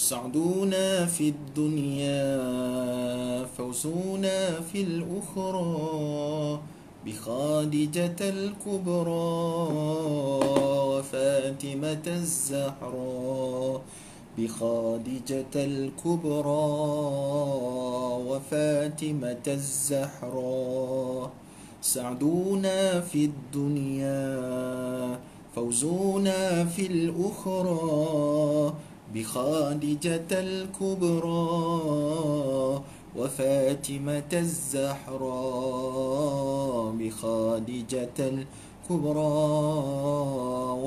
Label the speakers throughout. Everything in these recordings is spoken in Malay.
Speaker 1: يصعدون في الدنيا فوزونا في الأخرى بخادجة الكبرى وفاتمة الزهراء بخادجة الكبرى وفاتمة الزهراء سعدونا في الدنيا فوزونا في الأخرى بخادجة الكبرى وفاتمة الزحراء بخادجة الكبرى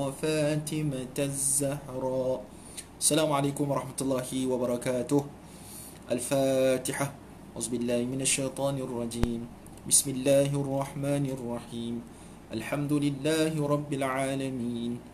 Speaker 1: وفاتمة الزهراء السلام عليكم ورحمة الله وبركاته الفاتحة أعوذ بالله من الشيطان الرجيم بسم الله الرحمن الرحيم الحمد لله رب العالمين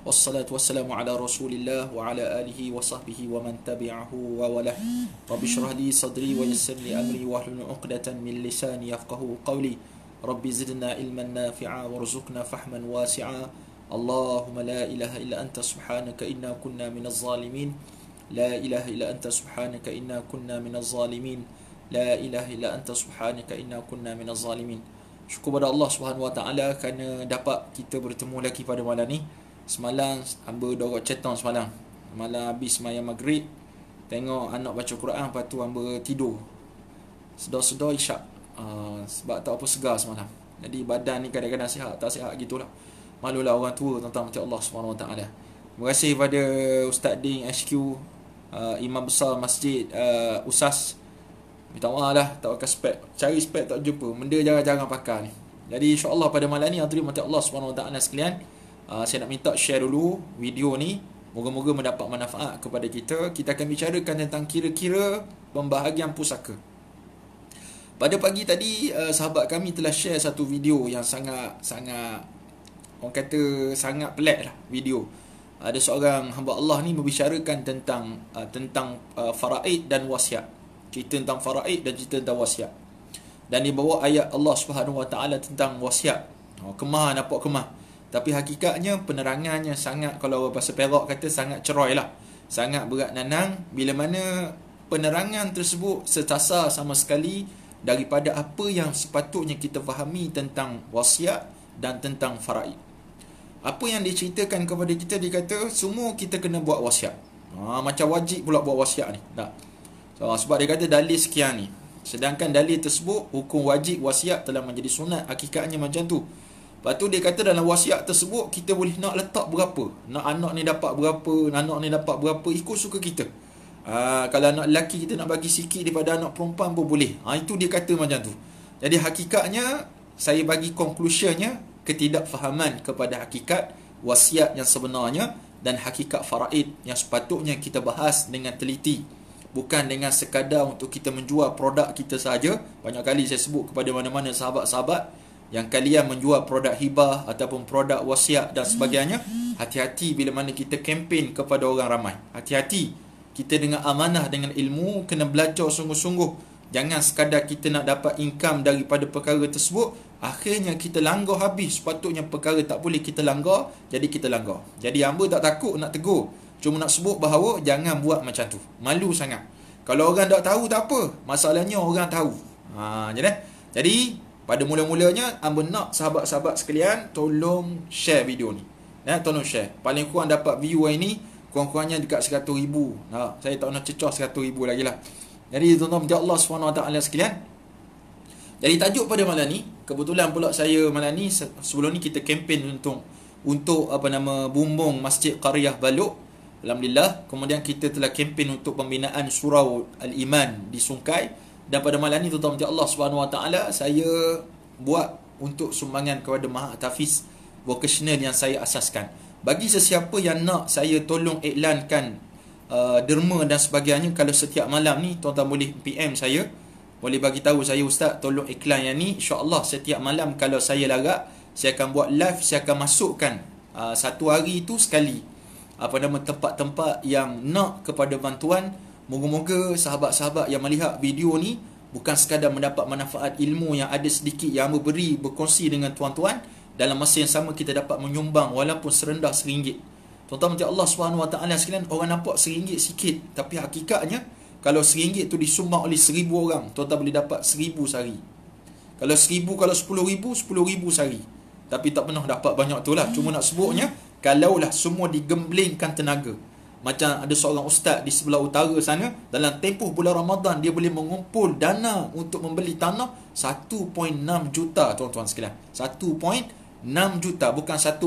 Speaker 1: والصلاة والسلام على رسول الله وعلى آله وصحبه ومن تبعه ووله رب اشرح لي صدري ويسر لي أمري واحلل عقدة من لساني يفقه قولي رب زدنا علما نافعا وارزقنا فهما واسعا اللهم لا إله إلا أنت سبحانك إنا كنا من الظالمين لا إله إلا أنت سبحانك إنا كنا من الظالمين لا إله إلا أنت سبحانك إنا كنا من الظالمين Syukur pada Allah Subhanahu Wa Taala kerana dapat kita bertemu lagi pada malam ini. Semalam hamba dorok cetong semalam. Malam habis semayang maghrib. Tengok anak baca Quran lepas tu hamba tidur. Sedar-sedar isyak. Uh, sebab tak apa segar semalam. Jadi badan ni kadang-kadang sihat, tak sihat gitulah. Malulah orang tua tentang mati Allah Subhanahu Wa Taala. Terima kasih kepada Ustaz Ding HQ uh, ah, Imam Besar Masjid uh, Usas Minta maaf lah Tak pakai spek Cari spek tak jumpa Benda jangan jangan pakai ni Jadi insyaAllah pada malam ni Antri mati Allah SWT sekalian Terima kasih uh, saya nak minta share dulu video ni moga-moga mendapat manfaat kepada kita kita akan bicarakan tentang kira-kira pembahagian pusaka pada pagi tadi uh, sahabat kami telah share satu video yang sangat sangat orang kata sangat pelik lah video ada seorang hamba Allah ni membicarakan tentang uh, tentang uh, faraid dan wasiat. Cerita tentang faraid dan cerita tentang wasiat. Dan dia bawa ayat Allah swt tentang wasiat. Oh, kemah nampak kemah. Tapi hakikatnya penerangannya sangat Kalau bahasa perak kata sangat ceroy lah Sangat berat nanang Bila mana penerangan tersebut Sertasar sama sekali Daripada apa yang sepatutnya kita fahami Tentang wasiat dan tentang faraid Apa yang diceritakan kepada kita Dia kata semua kita kena buat wasiat ha, Macam wajib pula buat wasiat ni tak. So, ha, Sebab dia kata dalil sekian ni Sedangkan dalil tersebut Hukum wajib wasiat telah menjadi sunat Hakikatnya macam tu Lepas tu dia kata dalam wasiat tersebut kita boleh nak letak berapa. Nak anak ni dapat berapa, anak ni dapat berapa ikut suka kita. Ha, kalau anak lelaki kita nak bagi sikit daripada anak perempuan pun boleh. Ha, itu dia kata macam tu. Jadi hakikatnya saya bagi konklusinya ketidakfahaman kepada hakikat wasiat yang sebenarnya dan hakikat faraid yang sepatutnya kita bahas dengan teliti bukan dengan sekadar untuk kita menjual produk kita saja banyak kali saya sebut kepada mana-mana sahabat-sahabat yang kalian menjual produk hibah ataupun produk wasiat dan sebagainya hati-hati bila mana kita kempen kepada orang ramai hati-hati kita dengan amanah dengan ilmu kena belajar sungguh-sungguh jangan sekadar kita nak dapat income daripada perkara tersebut akhirnya kita langgar habis sepatutnya perkara tak boleh kita langgar jadi kita langgar jadi hamba tak takut nak tegur cuma nak sebut bahawa jangan buat macam tu malu sangat kalau orang tak tahu tak apa masalahnya orang tahu ha jadi pada mula-mulanya hamba nak sahabat-sahabat sekalian tolong share video ni ya tolong share paling kurang dapat viewer ini kurang-kurangnya dekat 100 ribu ha, saya tak nak cecah 100 ribu lagi lah jadi tuan-tuan minta Allah SWT sekalian jadi tajuk pada malam ni kebetulan pula saya malam ni sebelum ni kita kempen untuk untuk apa nama bumbung masjid Qariyah Baluk Alhamdulillah kemudian kita telah kempen untuk pembinaan surau Al-Iman di Sungkai dan pada malam ni tuan-tuan menteri Allah SWT Saya buat untuk sumbangan kepada Mahat Tafiz Vocational yang saya asaskan Bagi sesiapa yang nak saya tolong iklankan uh, Derma dan sebagainya Kalau setiap malam ni tuan-tuan boleh PM saya Boleh bagi tahu saya Ustaz tolong iklan yang ni Allah setiap malam kalau saya larak Saya akan buat live, saya akan masukkan uh, Satu hari tu sekali apa nama tempat-tempat yang nak kepada bantuan Moga-moga sahabat-sahabat yang melihat video ni bukan sekadar mendapat manfaat ilmu yang ada sedikit yang memberi berkongsi dengan tuan-tuan dalam masa yang sama kita dapat menyumbang walaupun serendah seringgit. Tuan-tuan macam Allah SWT sekalian orang nampak seringgit sikit tapi hakikatnya kalau seringgit tu disumbang oleh seribu orang tuan-tuan boleh dapat seribu sehari. Kalau seribu, kalau sepuluh ribu, sepuluh ribu sehari. Tapi tak pernah dapat banyak tu lah. Cuma nak sebutnya, kalaulah semua digemblingkan tenaga. Macam ada seorang ustaz di sebelah utara sana Dalam tempoh bulan Ramadan Dia boleh mengumpul dana untuk membeli tanah 1.6 juta tuan-tuan sekalian 1.6 juta Bukan 1.6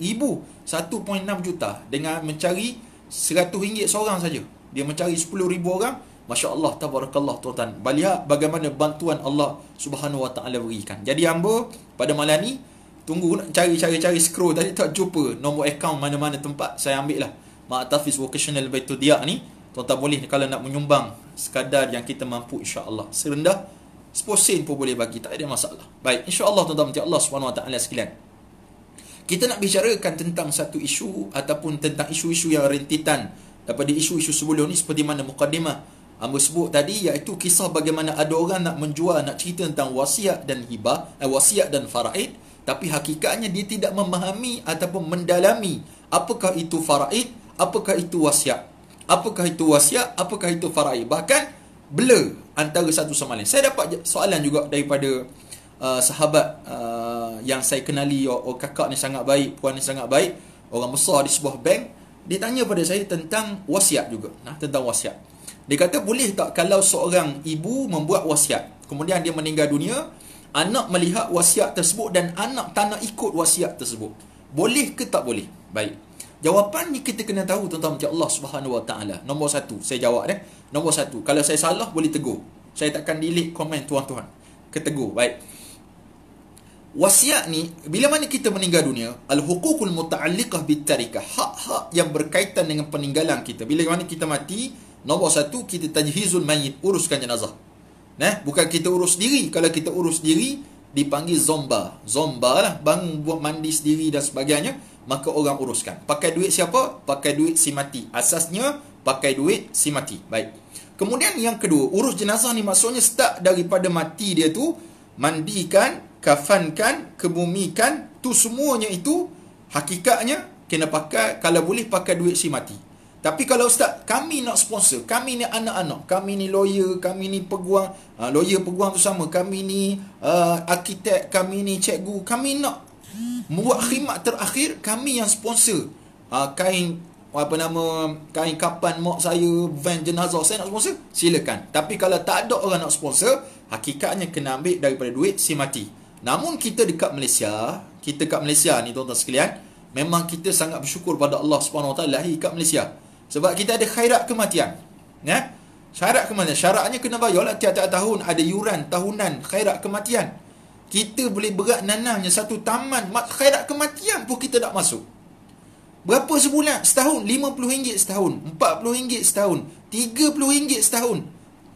Speaker 1: ibu 1.6 juta Dengan mencari RM100 seorang saja Dia mencari 10 ribu orang Masya Allah Tabarakallah tuan-tuan Lihat bagaimana bantuan Allah Subhanahu wa ta'ala berikan Jadi hamba pada malam ni Tunggu nak cari-cari-cari scroll Tadi tak jumpa nombor akaun mana-mana tempat Saya ambil lah Ma'atafiz Vocational Baitul dia ni tuan tak boleh kalau nak menyumbang Sekadar yang kita mampu insya Allah. Serendah 10 pun boleh bagi Tak ada masalah Baik insya Allah tuan-tuan Mati Allah SWT sekalian Kita nak bicarakan tentang satu isu Ataupun tentang isu-isu yang rentitan Daripada isu-isu sebelum ni Seperti mana mukaddimah Amba sebut tadi Iaitu kisah bagaimana ada orang nak menjual Nak cerita tentang wasiat dan hibah eh, Wasiat dan faraid Tapi hakikatnya dia tidak memahami Ataupun mendalami Apakah itu faraid apakah itu wasiat apakah itu wasiat apakah itu faraid bahkan blur antara satu sama lain saya dapat soalan juga daripada uh, sahabat uh, yang saya kenali oh, oh kakak ni sangat baik puan ni sangat baik orang besar di sebuah bank dia tanya pada saya tentang wasiat juga nah tentang wasiat dia kata boleh tak kalau seorang ibu membuat wasiat kemudian dia meninggal dunia anak melihat wasiat tersebut dan anak tak nak ikut wasiat tersebut boleh ke tak boleh baik Jawapan ni kita kena tahu tentang macam Allah Subhanahu Wa Taala. Nombor satu, saya jawab eh. Nombor satu, kalau saya salah boleh tegur. Saya takkan delete komen tuan-tuan. Ketegur, baik. Wasiat ni bila mana kita meninggal dunia, al-huququl muta'alliqah bit-tarikah, hak-hak yang berkaitan dengan peninggalan kita. Bila mana kita mati, nombor satu, kita tajhizul mayit, uruskan jenazah. Nah, bukan kita urus diri. Kalau kita urus diri, dipanggil zomba zomba lah bangun buat mandi sendiri dan sebagainya maka orang uruskan pakai duit siapa pakai duit si mati asasnya pakai duit si mati baik kemudian yang kedua urus jenazah ni maksudnya start daripada mati dia tu mandikan kafankan kebumikan tu semuanya itu hakikatnya kena pakai kalau boleh pakai duit si mati tapi kalau ustaz, kami nak sponsor, kami ni anak-anak, kami ni lawyer, kami ni peguam uh, lawyer peguang tu sama, kami ni uh, arkitek, kami ni cikgu, kami nak membuat khidmat terakhir, kami yang sponsor. Uh, kain apa nama kain kapan mak saya van jenazah saya nak sponsor silakan tapi kalau tak ada orang nak sponsor hakikatnya kena ambil daripada duit si mati namun kita dekat Malaysia kita dekat Malaysia ni tuan-tuan sekalian memang kita sangat bersyukur pada Allah swt Wa Taala lahir dekat Malaysia sebab kita ada khairat kematian. Ya? Syarat kematian. Syaratnya kena bayarlah tiap-tiap tahun ada yuran, tahunan, khairat kematian. Kita boleh berat nanahnya satu taman khairat kematian pun kita tak masuk. Berapa sebulan? Setahun? RM50 setahun. RM40 setahun. RM30 setahun.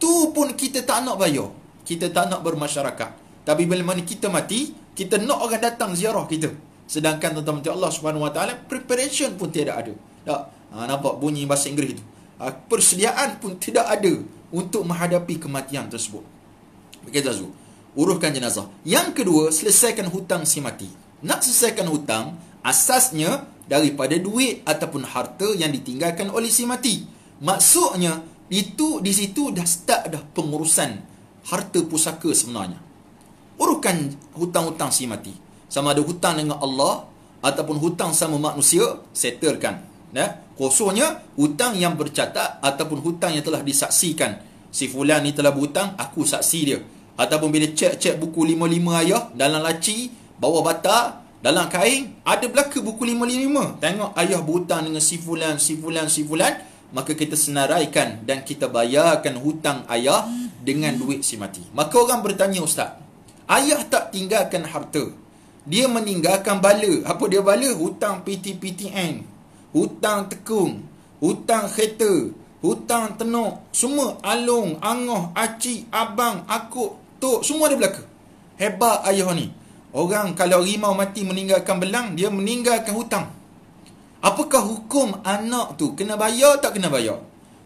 Speaker 1: Tu pun kita tak nak bayar. Kita tak nak bermasyarakat. Tapi bila mana kita mati, kita nak orang datang ziarah kita. Sedangkan tuan-tuan Allah SWT, preparation pun tiada ada. Tak? ha, Nampak bunyi bahasa Inggeris itu ha, ah, Persediaan pun tidak ada Untuk menghadapi kematian tersebut Okey Zazu Uruhkan jenazah Yang kedua Selesaikan hutang si mati Nak selesaikan hutang Asasnya Daripada duit Ataupun harta Yang ditinggalkan oleh si mati Maksudnya Itu di situ dah start dah pengurusan Harta pusaka sebenarnya Uruhkan hutang-hutang si mati Sama ada hutang dengan Allah Ataupun hutang sama manusia Settlekan ya kosongnya hutang yang bercatat ataupun hutang yang telah disaksikan si fulan ni telah berhutang aku saksi dia ataupun bila cek-cek buku lima lima ayah dalam laci bawa bata dalam kain ada belaka buku lima lima. tengok ayah berhutang dengan si fulan si fulan si fulan maka kita senaraikan dan kita bayarkan hutang ayah dengan duit si mati maka orang bertanya ustaz ayah tak tinggalkan harta dia meninggalkan bala apa dia bala hutang PTPTN hutang tekung, hutang kereta, hutang tenuk, semua alung, angoh, aci, abang, akuk, tok, semua ada belaka. Hebat ayah ni. Orang kalau rimau mati meninggalkan belang, dia meninggalkan hutang. Apakah hukum anak tu kena bayar tak kena bayar?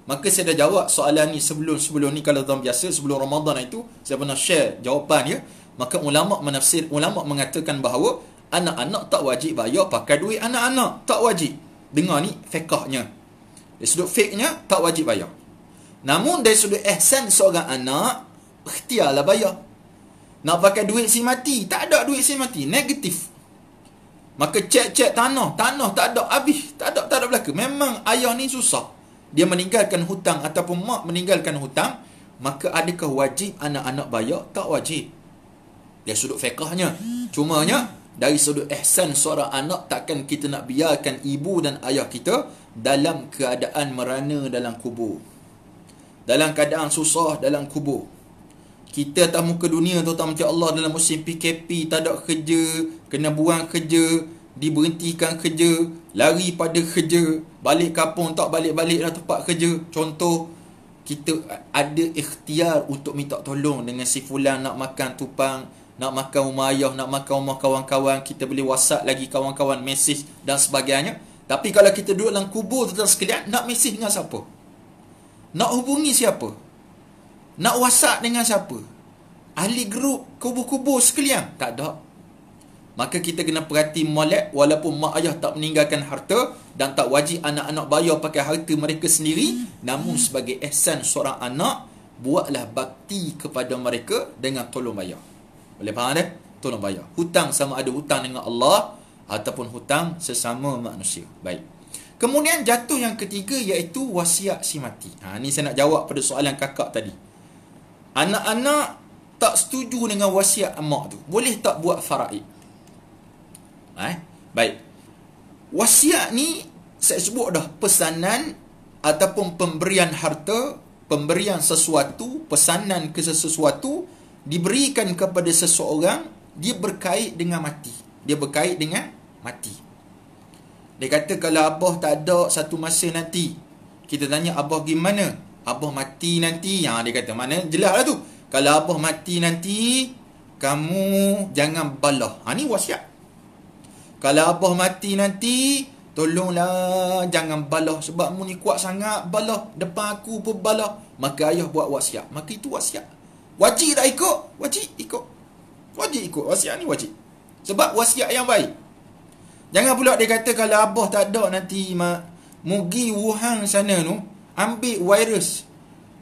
Speaker 1: Maka saya dah jawab soalan ni sebelum-sebelum ni kalau tuan biasa sebelum Ramadan itu saya pernah share jawapan ya. Maka ulama menafsir ulama mengatakan bahawa anak-anak tak wajib bayar pakai duit anak-anak tak wajib dengar ni fekahnya dari sudut fiknya tak wajib bayar namun dari sudut ihsan seorang anak ikhtiarlah bayar nak pakai duit si mati tak ada duit si mati negatif maka cek-cek tanah tanah tak ada habis tak ada tak ada belaka memang ayah ni susah dia meninggalkan hutang ataupun mak meninggalkan hutang maka adakah wajib anak-anak bayar tak wajib dari sudut fekahnya cumanya dari sudut ihsan seorang anak takkan kita nak biarkan ibu dan ayah kita dalam keadaan merana dalam kubur dalam keadaan susah dalam kubur kita atas muka dunia tuan-tuan macam Allah dalam musim PKP tak ada kerja kena buang kerja diberhentikan kerja lari pada kerja balik kampung tak balik-balik dah tempat kerja contoh kita ada ikhtiar untuk minta tolong dengan si fulan nak makan tupang nak makan rumah ayah, nak makan rumah kawan-kawan Kita boleh whatsapp lagi kawan-kawan, mesej dan sebagainya Tapi kalau kita duduk dalam kubur tu sekalian Nak mesej dengan siapa? Nak hubungi siapa? Nak whatsapp dengan siapa? Ahli grup kubur-kubur sekalian? Tak ada Maka kita kena perhati molek Walaupun mak ayah tak meninggalkan harta Dan tak wajib anak-anak bayar pakai harta mereka sendiri Namun sebagai ihsan seorang anak Buatlah bakti kepada mereka dengan tolong bayar boleh faham eh? Tolong bayar. Hutang sama ada hutang dengan Allah ataupun hutang sesama manusia. Baik. Kemudian jatuh yang ketiga iaitu wasiat si mati. Ha, ni saya nak jawab pada soalan kakak tadi. Anak-anak tak setuju dengan wasiat mak tu. Boleh tak buat faraid? Ha, eh? Baik. Wasiat ni saya sebut dah pesanan ataupun pemberian harta, pemberian sesuatu, pesanan ke sesuatu diberikan kepada seseorang dia berkait dengan mati dia berkait dengan mati dia kata kalau abah tak ada satu masa nanti kita tanya abah gimana abah mati nanti ha dia kata mana jelaslah tu kalau abah mati nanti kamu jangan balah ha ni wasiat kalau abah mati nanti tolonglah jangan balah sebab mu ni kuat sangat balah depan aku pun balah maka ayah buat wasiat maka itu wasiat Wajib tak ikut? Wajib ikut. Wajib ikut. Wasiat ni wajib. Sebab wasiat yang baik. Jangan pula dia kata kalau abah tak ada nanti mak. Mugi Wuhan sana tu ambil virus.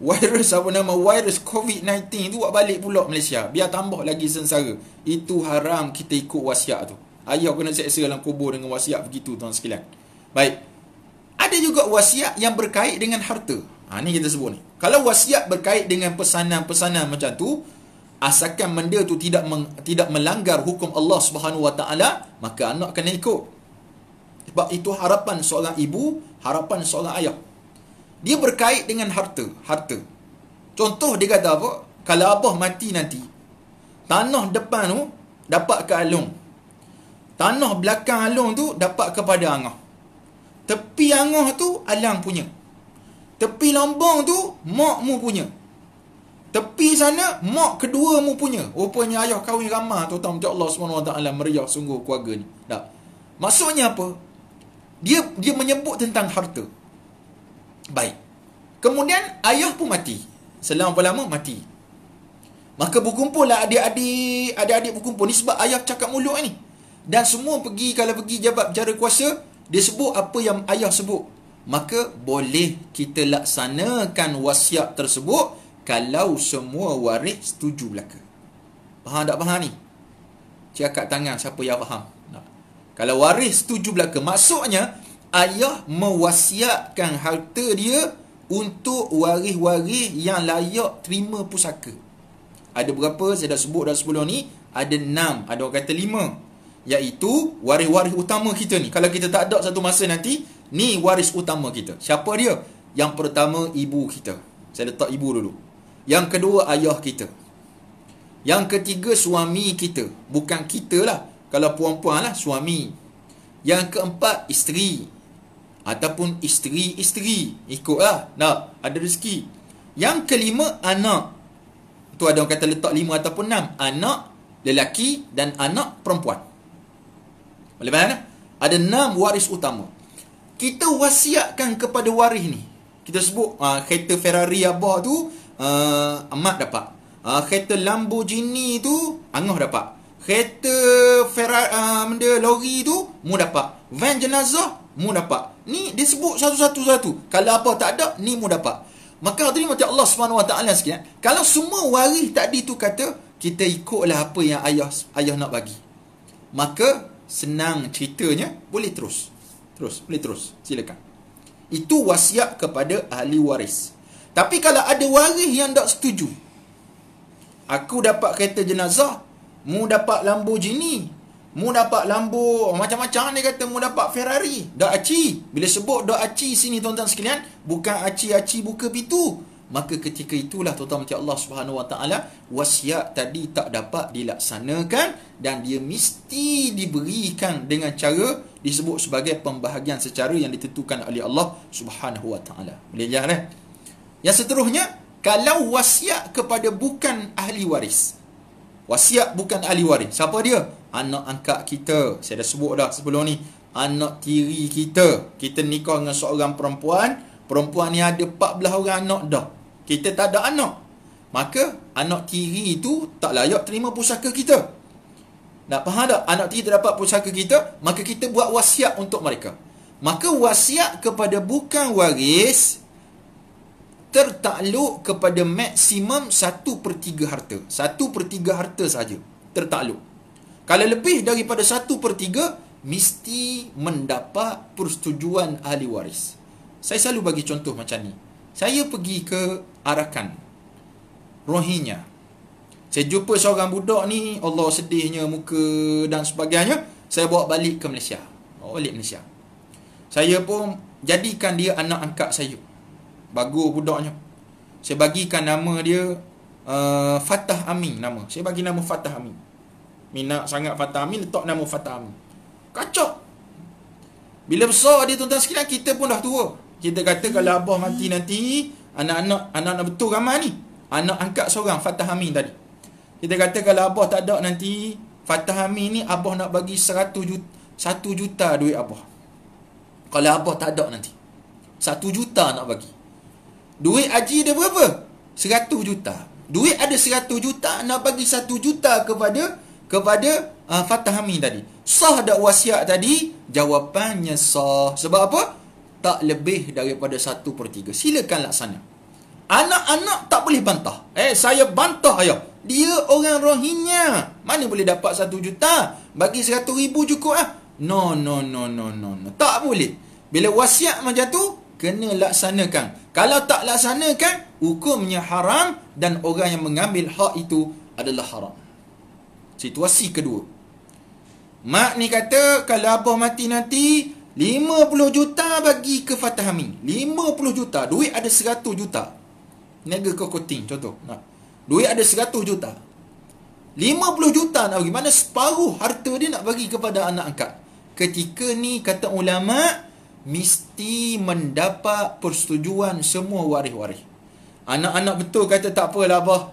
Speaker 1: Virus apa nama? Virus COVID-19 tu buat balik pula Malaysia. Biar tambah lagi sengsara. Itu haram kita ikut wasiat tu. Ayah kena seksa dalam kubur dengan wasiat begitu tuan sekalian. Baik. Ada juga wasiat yang berkait dengan harta. Ha, ni kita sebut ni. Kalau wasiat berkait dengan pesanan-pesanan macam tu, asalkan benda tu tidak meng, tidak melanggar hukum Allah Subhanahu Wa Taala, maka anak kena ikut. Sebab itu harapan seorang ibu, harapan seorang ayah. Dia berkait dengan harta, harta. Contoh dia kata apa? Kalau abah mati nanti, tanah depan tu dapat ke Alung. Tanah belakang Alung tu dapat kepada Angah. Tepi Angah tu Alang punya. Tepi lombong tu mak mu punya. Tepi sana mak kedua mu punya. Rupanya ayah kahwin ramah tu tuan Allah Subhanahu Wa Taala meriah sungguh keluarga ni. Tak. Maksudnya apa? Dia dia menyebut tentang harta. Baik. Kemudian ayah pun mati. Selang lama mati. Maka berkumpullah adik-adik, adik-adik berkumpul ni sebab ayah cakap mulut ni. Dan semua pergi kalau pergi jabat jara kuasa, dia sebut apa yang ayah sebut maka boleh kita laksanakan wasiat tersebut kalau semua waris setuju belaka. Faham tak faham ni? Cakap tangan siapa yang faham. Tak. Kalau waris setuju belaka, maksudnya ayah mewasiatkan harta dia untuk waris-waris yang layak terima pusaka. Ada berapa? Saya dah sebut dah sebelum ni. Ada enam. Ada orang kata lima. Iaitu waris-waris utama kita ni. Kalau kita tak ada satu masa nanti, Ni waris utama kita. Siapa dia? Yang pertama ibu kita. Saya letak ibu dulu. Yang kedua ayah kita. Yang ketiga suami kita. Bukan kita lah. Kalau puan-puan lah suami. Yang keempat isteri. Ataupun isteri-isteri. Ikutlah. Nak. Ada rezeki. Yang kelima anak. Tu ada orang kata letak lima ataupun enam. Anak lelaki dan anak perempuan. Boleh faham Ada enam waris utama kita wasiatkan kepada waris ni kita sebut uh, kereta Ferrari abah tu uh, ah, amat dapat uh, kereta Lamborghini tu angah dapat kereta Ferrari uh, benda lori tu mu dapat van jenazah mu dapat ni dia sebut satu-satu satu kalau apa tak ada ni mu dapat maka tadi mati Allah Subhanahu Wa Taala sikit kalau semua waris tadi tu kata kita ikutlah apa yang ayah ayah nak bagi maka senang ceritanya boleh terus Terus, boleh terus. Silakan. Itu wasiat kepada ahli waris. Tapi kalau ada waris yang tak setuju. Aku dapat kereta jenazah. Mu dapat lambu Lamborghini. Mu dapat lambu Macam-macam dia kata. Mu dapat Ferrari. Dok Aci. Bila sebut Dok Aci sini tuan-tuan sekalian. Bukan Aci-Aci buka pintu. Maka ketika itulah tuan-tuan mati Allah subhanahu wa ta'ala. Wasiat tadi tak dapat dilaksanakan. Dan dia mesti diberikan dengan cara disebut sebagai pembahagian secara yang ditentukan oleh Allah Subhanahu Wa Taala. Belajar eh. Yang seterusnya, kalau wasiat kepada bukan ahli waris. Wasiat bukan ahli waris. Siapa dia? Anak angkat kita. Saya dah sebut dah sebelum ni. Anak tiri kita. Kita nikah dengan seorang perempuan. Perempuan ni ada 14 orang anak dah. Kita tak ada anak. Maka anak tiri itu tak layak terima pusaka kita. Nak faham tak? Anak tiga terdapat pusaka kita, maka kita buat wasiat untuk mereka. Maka wasiat kepada bukan waris tertakluk kepada maksimum satu per tiga harta. satu per tiga harta saja tertakluk. Kalau lebih daripada satu per tiga, mesti mendapat persetujuan ahli waris. Saya selalu bagi contoh macam ni. Saya pergi ke Arakan, rohinya. Saya jumpa seorang budak ni Allah sedihnya muka dan sebagainya Saya bawa balik ke Malaysia Balik Malaysia Saya pun jadikan dia anak angkat saya Bagus budaknya Saya bagikan nama dia uh, Fatah Amin nama Saya bagi nama Fatah Amin Minat sangat Fatah Amin Letak nama Fatah Amin Kacau Bila besar dia tuan-tuan sekalian Kita pun dah tua Kita kata kalau Abah mati nanti Anak-anak Anak-anak betul ramai ni Anak angkat seorang Fatah Amin tadi kita kata kalau Abah tak ada nanti Fatah Amin ni Abah nak bagi 100 juta, 1 juta duit Abah Kalau Abah tak ada nanti 1 juta nak bagi Duit haji dia berapa? 100 juta Duit ada 100 juta nak bagi 1 juta kepada Kepada uh, Fatah Amin tadi Sah dak wasiat tadi Jawapannya sah Sebab apa? Tak lebih daripada 1 per 3 Silakan laksana Anak-anak tak boleh bantah Eh saya bantah ayah dia orang rohinya Mana boleh dapat satu juta? Bagi seratus ribu cukup lah. No, no, no, no, no, no. Tak boleh. Bila wasiat macam tu, kena laksanakan. Kalau tak laksanakan, hukumnya haram dan orang yang mengambil hak itu adalah haram. Situasi kedua. Mak ni kata, kalau abah mati nanti, 50 juta bagi ke Fatah Amin. 50 juta. Duit ada 100 juta. Negeri kau koting, contoh. Nak Duit ada 100 juta 50 juta nak bagi Mana separuh harta dia nak bagi kepada anak angkat Ketika ni kata ulama Mesti mendapat persetujuan semua waris-waris Anak-anak betul kata tak apalah abah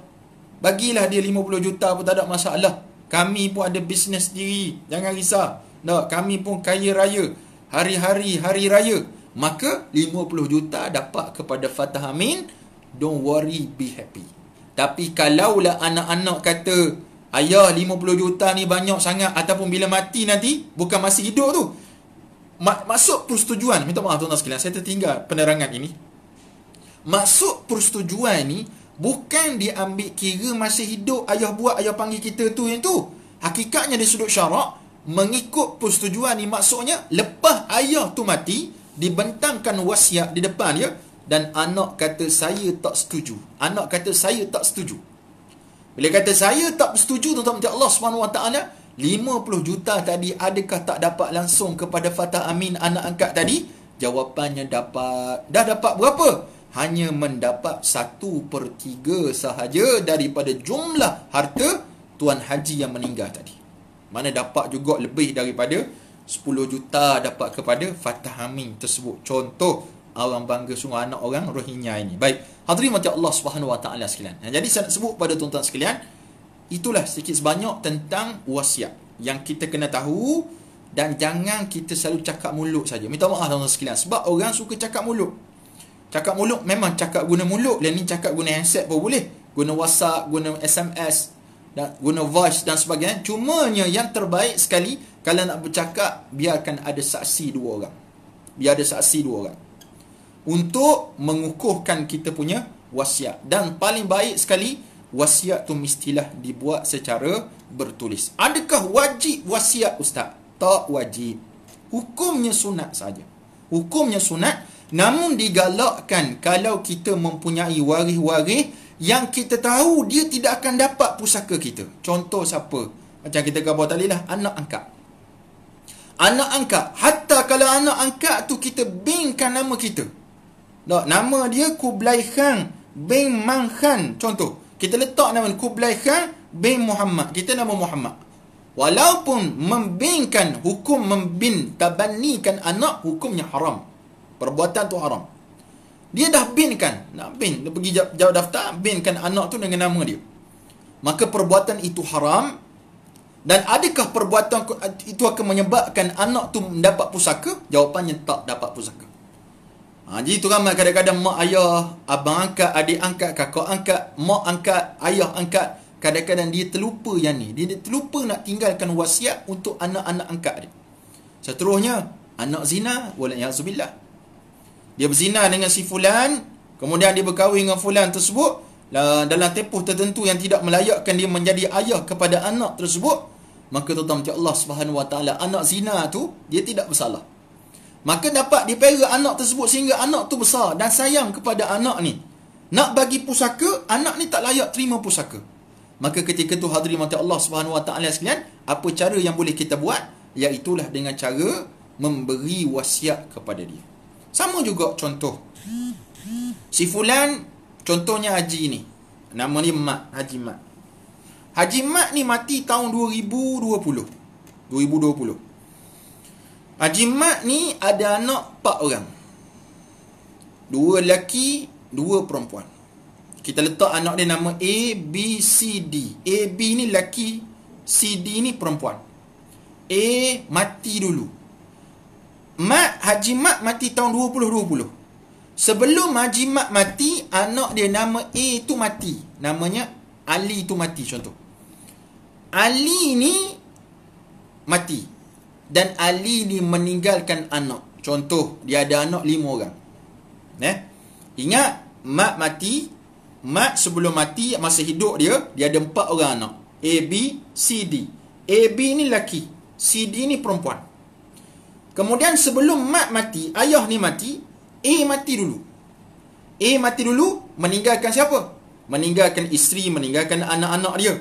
Speaker 1: Bagilah dia 50 juta pun tak ada masalah Kami pun ada bisnes diri Jangan risau no Kami pun kaya raya Hari-hari, hari raya Maka 50 juta dapat kepada Fatah Amin Don't worry, be happy tapi kalaulah anak-anak kata Ayah 50 juta ni banyak sangat Ataupun bila mati nanti Bukan masih hidup tu Masuk persetujuan Minta maaf tuan-tuan sekalian Saya tertinggal penerangan ini Masuk persetujuan ni Bukan diambil kira masih hidup Ayah buat ayah panggil kita tu yang tu Hakikatnya di sudut syarak Mengikut persetujuan ni maksudnya Lepas ayah tu mati Dibentangkan wasiat di depan dia ya? dan anak kata saya tak setuju. Anak kata saya tak setuju. Bila kata saya tak setuju tuan-tuan minta Allah Subhanahu Wa Taala 50 juta tadi adakah tak dapat langsung kepada Fatah Amin anak angkat tadi? Jawapannya dapat. Dah dapat berapa? Hanya mendapat 1 per 3 sahaja daripada jumlah harta Tuan Haji yang meninggal tadi. Mana dapat juga lebih daripada 10 juta dapat kepada Fatah Amin tersebut. Contoh, orang bangga sungguh anak orang Rohingya ini. Baik, hadirin mati Allah Subhanahu Wa Taala sekalian. Ha, jadi saya nak sebut pada tuan-tuan sekalian, itulah sedikit sebanyak tentang wasiat yang kita kena tahu dan jangan kita selalu cakap mulut saja. Minta maaf tuan-tuan sekalian sebab orang suka cakap mulut. Cakap mulut memang cakap guna mulut dan ni cakap guna handset pun boleh. Guna WhatsApp, guna SMS dan guna voice dan sebagainya. Cumanya yang terbaik sekali kalau nak bercakap biarkan ada saksi dua orang. Biar ada saksi dua orang untuk mengukuhkan kita punya wasiat dan paling baik sekali wasiat tu mestilah dibuat secara bertulis adakah wajib wasiat ustaz tak wajib hukumnya sunat saja hukumnya sunat namun digalakkan kalau kita mempunyai waris-waris yang kita tahu dia tidak akan dapat pusaka kita contoh siapa macam kita gambar tadi lah anak angkat anak angkat hatta kalau anak angkat tu kita bingkan nama kita tak, nama dia Kublai Khan bin Man Khan. Contoh, kita letak nama Kublai Khan bin Muhammad. Kita nama Muhammad. Walaupun membinkan hukum membin, tabannikan anak hukumnya haram. Perbuatan tu haram. Dia dah binkan, nak bin, dia pergi jawab daftar, binkan anak tu dengan nama dia. Maka perbuatan itu haram dan adakah perbuatan itu akan menyebabkan anak tu mendapat pusaka? Jawapannya tak dapat pusaka. Ha, jadi tu ramai kadang-kadang mak ayah, abang angkat, adik angkat, kakak angkat, mak angkat, ayah angkat. Kadang-kadang dia terlupa yang ni. Dia terlupa nak tinggalkan wasiat untuk anak-anak angkat dia. Seterusnya, anak zina, walaikazubillah. Dia berzina dengan si fulan, kemudian dia berkahwin dengan fulan tersebut. Dalam tempoh tertentu yang tidak melayakkan dia menjadi ayah kepada anak tersebut. Maka tetap Allah Subhanahu Taala anak zina tu dia tidak bersalah. Maka dapat dipera anak tersebut sehingga anak tu besar dan sayang kepada anak ni. Nak bagi pusaka, anak ni tak layak terima pusaka. Maka ketika tu hadri mati Allah Subhanahu Taala sekalian, apa cara yang boleh kita buat? Iaitulah dengan cara memberi wasiat kepada dia. Sama juga contoh. Si Fulan, contohnya Haji ni. Nama ni Mat, Haji Mat. Haji Mat ni mati tahun 2020. 2020. Haji Mat ni ada anak 4 orang. Dua lelaki, dua perempuan. Kita letak anak dia nama A, B, C, D. A, B ni lelaki, C, D ni perempuan. A mati dulu. Mat, Haji Mat mati tahun 2020. Sebelum Haji Mat mati, anak dia nama A tu mati. Namanya Ali tu mati contoh. Ali ni mati dan Ali ni meninggalkan anak. Contoh, dia ada anak lima orang. Eh? Ingat, mak mati, mak sebelum mati, masa hidup dia, dia ada empat orang anak. A, B, C, D. A, B ni lelaki. C, D ni perempuan. Kemudian sebelum mak mati, ayah ni mati, A mati dulu. A mati dulu, meninggalkan siapa? Meninggalkan isteri, meninggalkan anak-anak dia.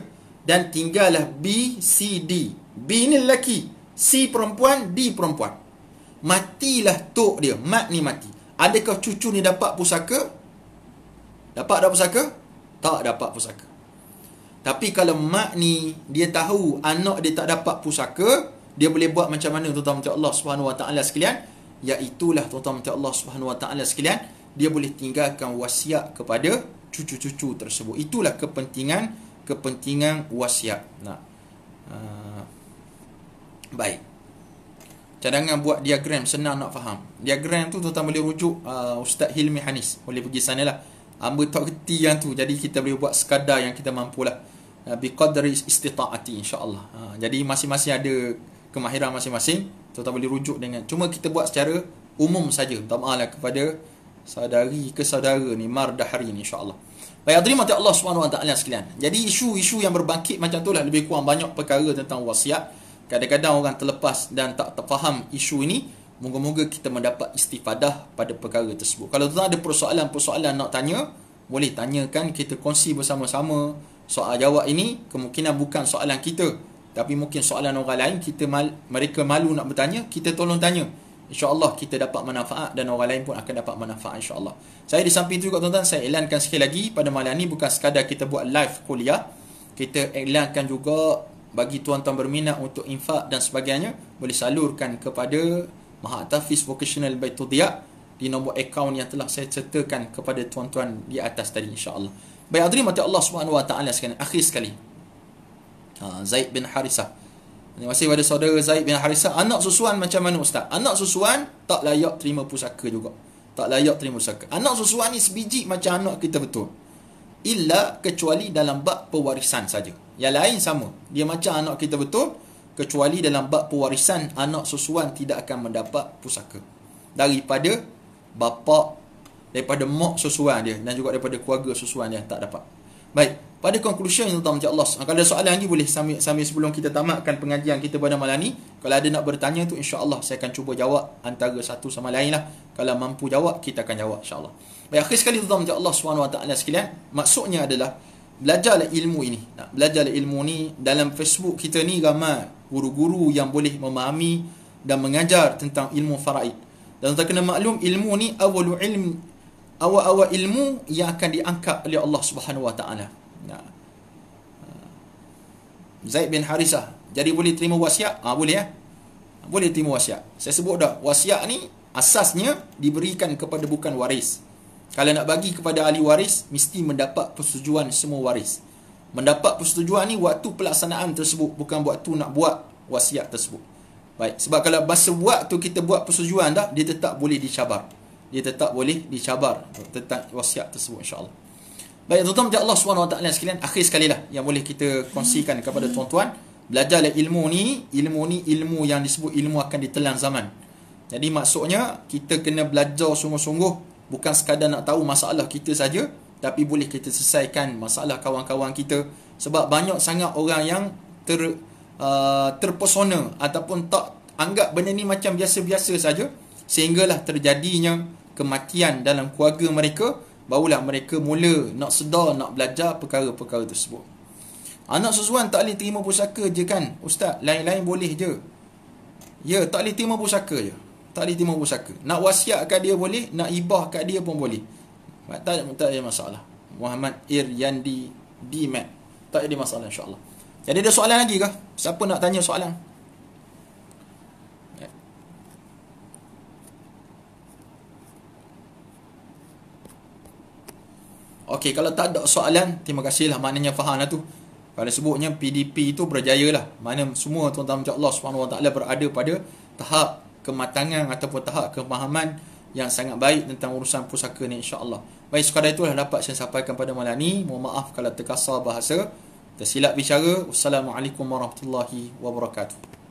Speaker 1: Dan tinggallah B, C, D. B ni lelaki. Si perempuan Di perempuan Matilah tok dia Mat ni mati Adakah cucu ni dapat pusaka? Dapat dah pusaka? Tak dapat pusaka Tapi kalau mak ni Dia tahu Anak dia tak dapat pusaka Dia boleh buat macam mana Tuan-tuan Menteri Allah SWT sekalian Iaitulah Tuan-tuan Menteri Allah SWT sekalian Dia boleh tinggalkan wasiat kepada Cucu-cucu tersebut Itulah kepentingan Kepentingan wasiat Nah. Uh, Baik Cadangan buat diagram senang nak faham Diagram tu tuan-tuan boleh rujuk uh, Ustaz Hilmi Hanis Boleh pergi sana lah Amba tak kerti yang tu Jadi kita boleh buat sekadar yang kita mampu lah uh, Biqadari istita'ati insyaAllah ha, Jadi masing-masing ada kemahiran masing-masing Tuan-tuan boleh rujuk dengan Cuma kita buat secara umum saja Tama'alah kepada Saudari ke saudara ni Mardahari ni insyaAllah Baik, terima kasih Allah SWT sekalian Jadi isu-isu yang berbangkit macam tu lah Lebih kurang banyak perkara tentang wasiat kadang-kadang orang terlepas dan tak terfaham isu ini moga-moga kita mendapat istifadah pada perkara tersebut kalau tuan ada persoalan-persoalan nak tanya boleh tanyakan kita kongsi bersama-sama soal jawab ini kemungkinan bukan soalan kita tapi mungkin soalan orang lain kita mal, mereka malu nak bertanya kita tolong tanya insyaallah kita dapat manfaat dan orang lain pun akan dapat manfaat insyaallah saya di samping itu juga tuan-tuan saya elankan sekali lagi pada malam ini bukan sekadar kita buat live kuliah kita elankan juga bagi tuan-tuan berminat untuk infak dan sebagainya boleh salurkan kepada Maha Tafiz Vocational Baitul Diyak di nombor akaun yang telah saya ceritakan kepada tuan-tuan di atas tadi insya-Allah. Baik hadirin mati Allah Subhanahu Wa Taala sekarang akhir sekali. Ha, Zaid bin Harisa. Terima kasih kepada saudara Zaid bin Harisa. Anak susuan macam mana ustaz? Anak susuan tak layak terima pusaka juga. Tak layak terima pusaka. Anak susuan ni sebiji macam anak kita betul illa kecuali dalam bak pewarisan saja. Yang lain sama. Dia macam anak kita betul kecuali dalam bak pewarisan anak susuan tidak akan mendapat pusaka daripada bapa daripada mak susuan dia dan juga daripada keluarga susuan dia tak dapat. Baik, pada conclusion yang utama Allah. Kalau ada soalan lagi boleh sambil, sambil sebelum kita tamatkan pengajian kita pada malam ni, kalau ada nak bertanya tu insya-Allah saya akan cuba jawab antara satu sama lain lah kalau mampu jawab, kita akan jawab insyaAllah. Baik, akhir sekali Zom je Allah SWT sekalian. Maksudnya adalah, belajarlah ilmu ini. Nak belajarlah ilmu ni dalam Facebook kita ni ramai guru-guru yang boleh memahami dan mengajar tentang ilmu faraid. Dan kita kena maklum ilmu ni awal ilmu, awal-awal ilmu yang akan diangkat oleh Allah Subhanahu Wa Taala. Zaid bin Harisah. Jadi boleh terima wasiat? Ah ha, boleh ya. Boleh terima wasiat. Saya sebut dah wasiat ni Asasnya diberikan kepada bukan waris Kalau nak bagi kepada ahli waris Mesti mendapat persetujuan semua waris Mendapat persetujuan ni Waktu pelaksanaan tersebut Bukan waktu nak buat wasiat tersebut Baik, sebab kalau masa buat tu kita buat persetujuan dah Dia tetap boleh dicabar Dia tetap boleh dicabar Tentang wasiat tersebut insyaAllah Baik, tuan-tuan menjadi Allah SWT sekalian Akhir sekali lah yang boleh kita kongsikan kepada tuan-tuan Belajarlah ilmu ni Ilmu ni ilmu yang disebut ilmu akan ditelan zaman jadi maksudnya kita kena belajar sungguh-sungguh bukan sekadar nak tahu masalah kita saja tapi boleh kita selesaikan masalah kawan-kawan kita sebab banyak sangat orang yang ter uh, terpersona ataupun tak anggap benda ni macam biasa-biasa saja sehinggalah terjadinya kematian dalam keluarga mereka barulah mereka mula nak sedar nak belajar perkara-perkara tersebut. Anak susuan tak boleh terima pusaka je kan? Ustaz, lain-lain boleh je. Ya, tak boleh terima pusaka je tak boleh timbul pusaka nak wasiatkan dia boleh nak ibah kat dia pun boleh tak ada, tak ada masalah Muhammad Ir Yandi Dimat tak ada masalah insyaAllah jadi ada soalan lagi kah? siapa nak tanya soalan? Ya. Okey, kalau tak ada soalan, terima kasih lah. Maknanya faham lah tu. Kalau sebutnya PDP itu berjaya lah. Mana semua tuan-tuan Allah SWT berada pada tahap kematangan ataupun tahap kemahaman yang sangat baik tentang urusan pusaka ni insya-Allah. Baik sekadar itulah dapat saya sampaikan pada malam ni. Mohon maaf kalau terkasar bahasa, tersilap bicara. Wassalamualaikum warahmatullahi wabarakatuh.